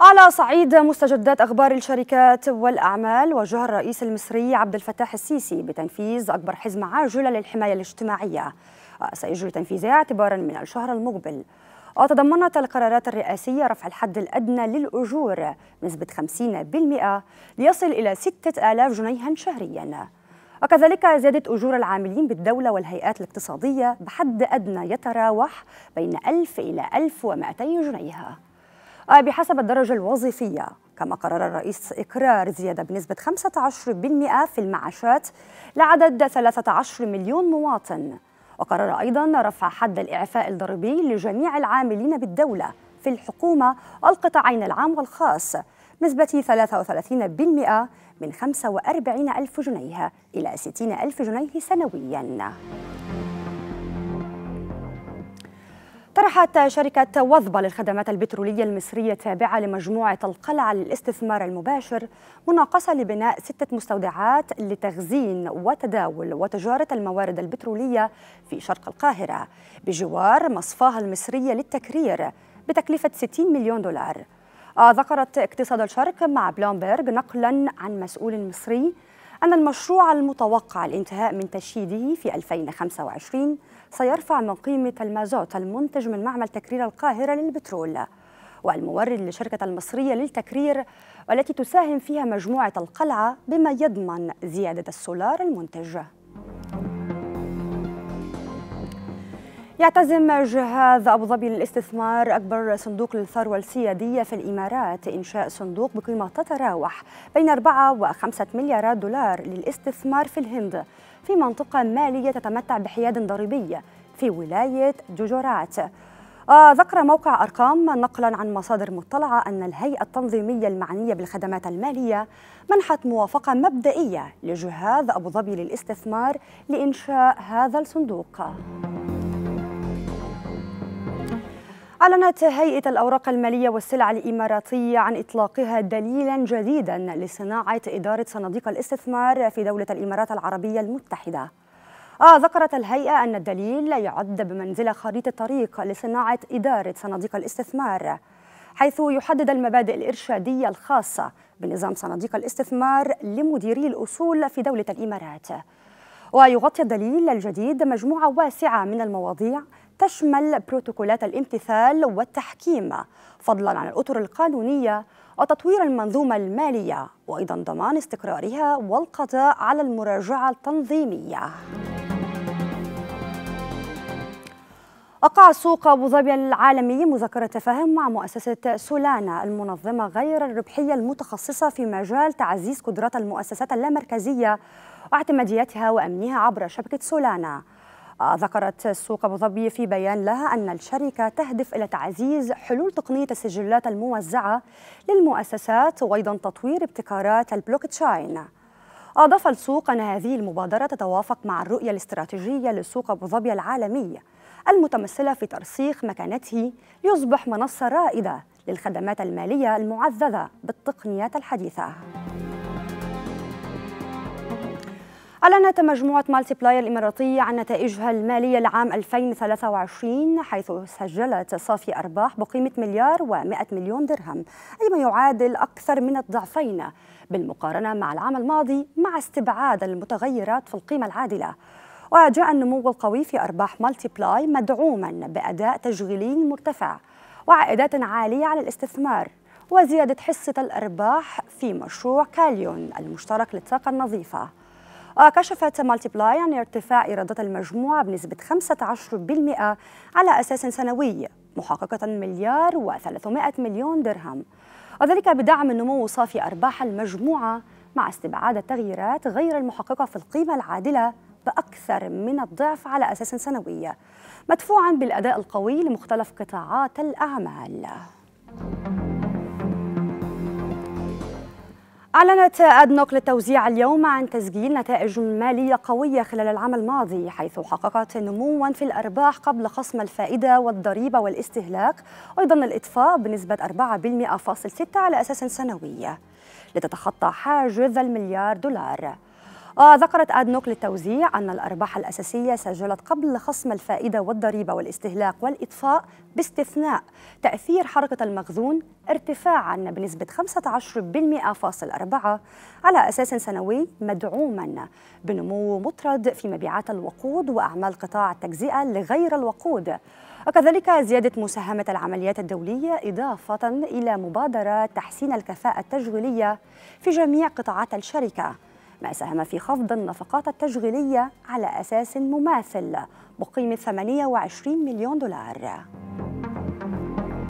على صعيد مستجدات اخبار الشركات والاعمال وجه الرئيس المصري عبد الفتاح السيسي بتنفيذ اكبر حزمه عاجله للحمايه الاجتماعيه سيجري تنفيذها اعتبارا من الشهر المقبل وتضمنت القرارات الرئاسية رفع الحد الأدنى للأجور بنسبة 50% ليصل إلى 6000 جنيها شهريا وكذلك زيادة أجور العاملين بالدولة والهيئات الاقتصادية بحد أدنى يتراوح بين 1000 إلى 1200 جنيها آه، بحسب الدرجة الوظيفية كما قرر الرئيس إقرار زيادة بنسبة 15% في المعاشات لعدد 13 مليون مواطن وقرر أيضا رفع حد الإعفاء الضريبي لجميع العاملين بالدولة في الحكومة القطاعين العام والخاص نسبة 33% من 45 ألف جنيه إلى 60 ألف جنيه سنوياً طرحت شركة وظبة للخدمات البترولية المصرية التابعة لمجموعة القلعة للاستثمار المباشر مناقصة لبناء ستة مستودعات لتخزين وتداول وتجارة الموارد البترولية في شرق القاهرة بجوار مصفاها المصرية للتكرير بتكلفة 60 مليون دولار آه، ذكرت اقتصاد الشرق مع بلومبرج نقلا عن مسؤول مصري أن المشروع المتوقع الانتهاء من تشييده في 2025 سيرفع من قيمة المازوت المنتج من معمل تكرير القاهرة للبترول والمورد للشركة المصرية للتكرير والتي تساهم فيها مجموعة القلعة بما يضمن زيادة السولار المنتج يعتزم جهاز أبو ظبي للاستثمار أكبر صندوق للثروة السيادية في الإمارات إنشاء صندوق بقيمة تتراوح بين 4 و5 مليارات دولار للاستثمار في الهند في منطقة مالية تتمتع بحياد ضريبي في ولاية جوجرات ذكر موقع أرقام نقلا عن مصادر مطلعة أن الهيئة التنظيمية المعنية بالخدمات المالية منحت موافقة مبدئية لجهاز أبو ظبي للاستثمار لإنشاء هذا الصندوق أعلنت هيئة الأوراق المالية والسلع الإماراتية عن إطلاقها دليلا جديدا لصناعة إدارة صناديق الاستثمار في دولة الإمارات العربية المتحدة آه ذكرت الهيئة أن الدليل يعد بمنزلة خريطة طريق لصناعة إدارة صناديق الاستثمار حيث يحدد المبادئ الإرشادية الخاصة بنظام صناديق الاستثمار لمديري الأصول في دولة الإمارات ويغطي الدليل الجديد مجموعة واسعة من المواضيع تشمل بروتوكولات الامتثال والتحكيم فضلا عن الأطر القانونية وتطوير المنظومة المالية وأيضا ضمان استقرارها والقضاء على المراجعة التنظيمية أقع سوق أبو ظبي العالمي مذكرة تفاهم مع مؤسسة سولانا المنظمة غير الربحية المتخصصة في مجال تعزيز قدرات المؤسسات اللامركزية واعتماديتها وأمنها عبر شبكة سولانا ذكرت السوق أبو ظبي في بيان لها أن الشركة تهدف إلى تعزيز حلول تقنية السجلات الموزعة للمؤسسات وأيضا تطوير ابتكارات البلوك تشاين أضاف السوق أن هذه المبادرة تتوافق مع الرؤية الاستراتيجية لسوق أبو ظبي العالمي المتمثلة في ترسيخ مكانته ليصبح منصة رائدة للخدمات المالية المعززة بالتقنيات الحديثة أعلنت مجموعة مالتي بلاير الإماراتية عن نتائجها المالية لعام 2023 حيث سجلت صافي أرباح بقيمة مليار و100 مليون درهم أي ما يعادل أكثر من الضعفين بالمقارنة مع العام الماضي مع استبعاد المتغيرات في القيمة العادلة وجاء النمو القوي في أرباح مالتي بلاي مدعوما بأداء تشغيلي مرتفع وعائدات عالية على الاستثمار وزيادة حصة الأرباح في مشروع كاليون المشترك للطاقة النظيفة وكشفت بلاي عن ارتفاع إيرادات المجموعة بنسبة 15% على أساس سنوي محققة مليار و300 مليون درهم وذلك بدعم نمو صافي أرباح المجموعة مع استبعاد التغييرات غير المحققة في القيمة العادلة بأكثر من الضعف على أساس سنوي مدفوعا بالأداء القوي لمختلف قطاعات الأعمال أعلنت أدنوك للتوزيع اليوم عن تسجيل نتائج مالية قوية خلال العام الماضي حيث حققت نموا في الأرباح قبل خصم الفائدة والضريبة والاستهلاك أيضا الإطفاء بنسبة 4.6% على أساس سنوي لتتخطى حاجز المليار دولار وذكرت أدنوك للتوزيع أن الأرباح الأساسية سجلت قبل خصم الفائدة والضريبة والاستهلاك والإطفاء باستثناء تأثير حركة المخزون ارتفاعا بنسبة 15% فاصل أربعة على أساس سنوي مدعوما بنمو مطرد في مبيعات الوقود وأعمال قطاع التجزئة لغير الوقود وكذلك زيادة مساهمة العمليات الدولية إضافة إلى مبادرة تحسين الكفاءة التشغيلية في جميع قطاعات الشركة ما ساهم في خفض النفقات التشغيلية على أساس مماثل بقيمة 28 مليون دولار